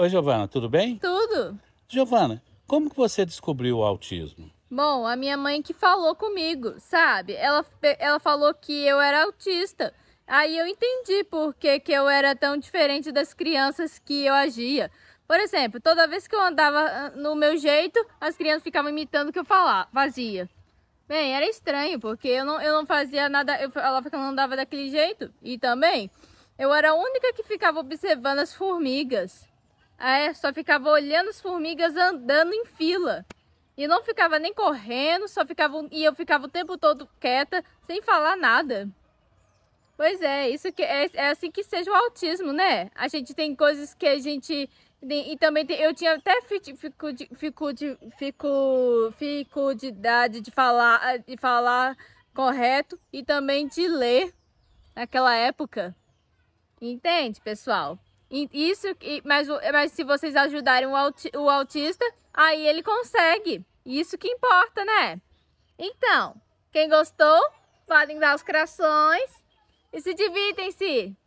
Oi, Giovana, tudo bem? Tudo. Giovana, como que você descobriu o autismo? Bom, a minha mãe que falou comigo, sabe? Ela, ela falou que eu era autista. Aí eu entendi por que, que eu era tão diferente das crianças que eu agia. Por exemplo, toda vez que eu andava ah, no meu jeito, as crianças ficavam imitando o que eu falava, fazia. Bem, era estranho, porque eu não, eu não fazia nada, eu falava que eu não andava daquele jeito. E também, eu era a única que ficava observando as formigas. É, só ficava olhando as formigas andando em fila. E não ficava nem correndo, só ficava e eu ficava o tempo todo quieta, sem falar nada. Pois é, isso que é, é assim que seja o autismo, né? A gente tem coisas que a gente e também tem, eu tinha até dificuldade de falar, de falar correto e também de ler naquela época. Entende, pessoal? Isso, mas, mas se vocês ajudarem o, o autista, aí ele consegue. Isso que importa, né? Então, quem gostou, podem dar os corações e se divirtam se